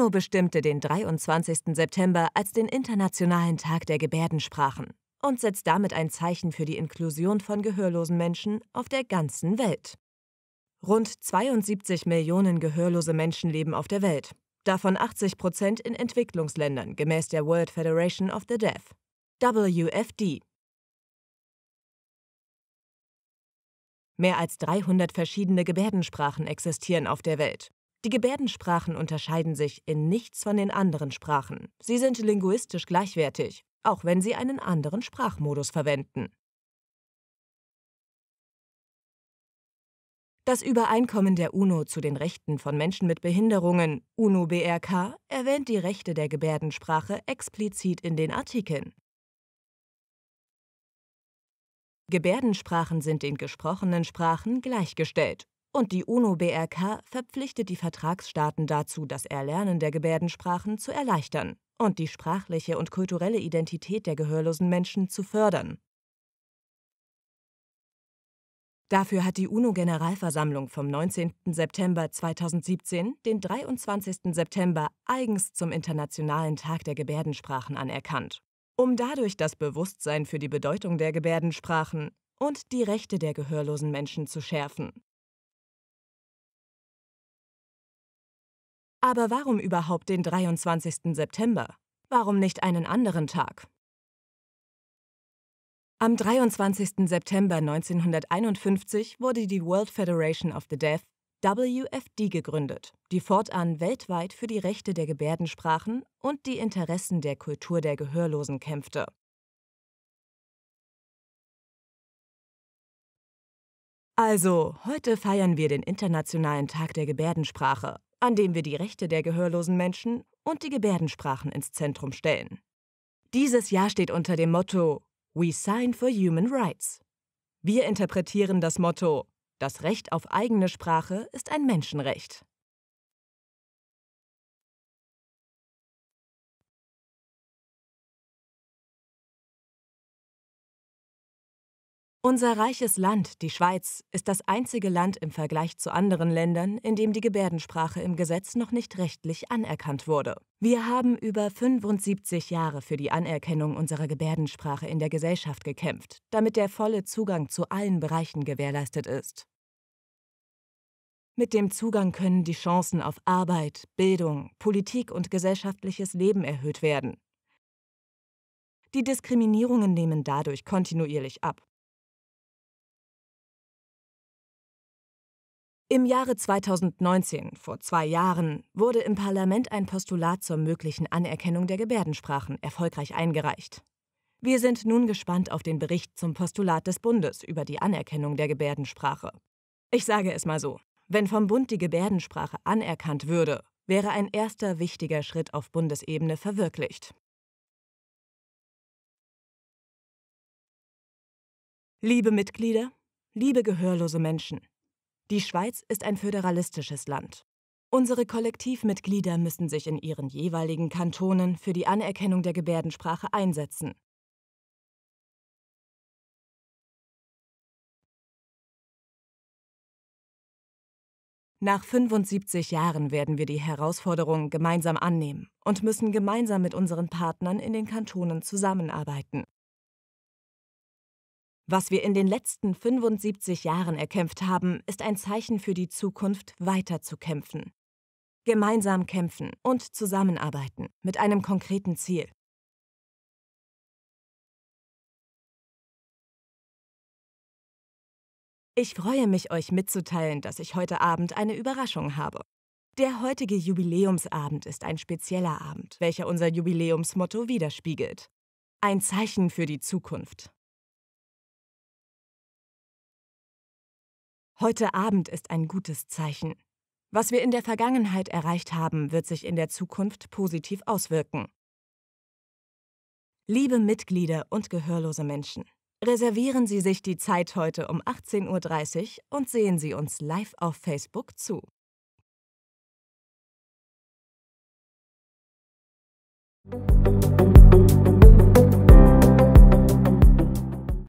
UNO bestimmte den 23. September als den Internationalen Tag der Gebärdensprachen und setzt damit ein Zeichen für die Inklusion von gehörlosen Menschen auf der ganzen Welt. Rund 72 Millionen gehörlose Menschen leben auf der Welt, davon 80 Prozent in Entwicklungsländern gemäß der World Federation of the Deaf, WFD. Mehr als 300 verschiedene Gebärdensprachen existieren auf der Welt die Gebärdensprachen unterscheiden sich in nichts von den anderen Sprachen. Sie sind linguistisch gleichwertig, auch wenn sie einen anderen Sprachmodus verwenden. Das Übereinkommen der UNO zu den Rechten von Menschen mit Behinderungen, UNO-BRK, erwähnt die Rechte der Gebärdensprache explizit in den Artikeln. Gebärdensprachen sind den gesprochenen Sprachen gleichgestellt und die UNO-BRK verpflichtet die Vertragsstaaten dazu, das Erlernen der Gebärdensprachen zu erleichtern und die sprachliche und kulturelle Identität der gehörlosen Menschen zu fördern. Dafür hat die UNO-Generalversammlung vom 19. September 2017 den 23. September eigens zum Internationalen Tag der Gebärdensprachen anerkannt, um dadurch das Bewusstsein für die Bedeutung der Gebärdensprachen und die Rechte der gehörlosen Menschen zu schärfen. Aber warum überhaupt den 23. September? Warum nicht einen anderen Tag? Am 23. September 1951 wurde die World Federation of the Deaf, WFD, gegründet, die fortan weltweit für die Rechte der Gebärdensprachen und die Interessen der Kultur der Gehörlosen kämpfte. Also, heute feiern wir den Internationalen Tag der Gebärdensprache, an dem wir die Rechte der gehörlosen Menschen und die Gebärdensprachen ins Zentrum stellen. Dieses Jahr steht unter dem Motto We Sign for Human Rights. Wir interpretieren das Motto Das Recht auf eigene Sprache ist ein Menschenrecht Unser reiches Land, die Schweiz, ist das einzige Land im Vergleich zu anderen Ländern, in dem die Gebärdensprache im Gesetz noch nicht rechtlich anerkannt wurde. Wir haben über 75 Jahre für die Anerkennung unserer Gebärdensprache in der Gesellschaft gekämpft, damit der volle Zugang zu allen Bereichen gewährleistet ist. Mit dem Zugang können die Chancen auf Arbeit, Bildung, Politik und gesellschaftliches Leben erhöht werden. Die Diskriminierungen nehmen dadurch kontinuierlich ab. Im Jahre 2019, vor zwei Jahren, wurde im Parlament ein Postulat zur möglichen Anerkennung der Gebärdensprachen erfolgreich eingereicht. Wir sind nun gespannt auf den Bericht zum Postulat des Bundes über die Anerkennung der Gebärdensprache. Ich sage es mal so, wenn vom Bund die Gebärdensprache anerkannt würde, wäre ein erster wichtiger Schritt auf Bundesebene verwirklicht. Liebe Mitglieder, liebe gehörlose Menschen, die Schweiz ist ein föderalistisches Land. Unsere Kollektivmitglieder müssen sich in ihren jeweiligen Kantonen für die Anerkennung der Gebärdensprache einsetzen. Nach 75 Jahren werden wir die Herausforderung gemeinsam annehmen und müssen gemeinsam mit unseren Partnern in den Kantonen zusammenarbeiten. Was wir in den letzten 75 Jahren erkämpft haben, ist ein Zeichen für die Zukunft, weiter zu kämpfen. Gemeinsam kämpfen und zusammenarbeiten mit einem konkreten Ziel. Ich freue mich, euch mitzuteilen, dass ich heute Abend eine Überraschung habe. Der heutige Jubiläumsabend ist ein spezieller Abend, welcher unser Jubiläumsmotto widerspiegelt. Ein Zeichen für die Zukunft. Heute Abend ist ein gutes Zeichen. Was wir in der Vergangenheit erreicht haben, wird sich in der Zukunft positiv auswirken. Liebe Mitglieder und gehörlose Menschen, reservieren Sie sich die Zeit heute um 18.30 Uhr und sehen Sie uns live auf Facebook zu. Musik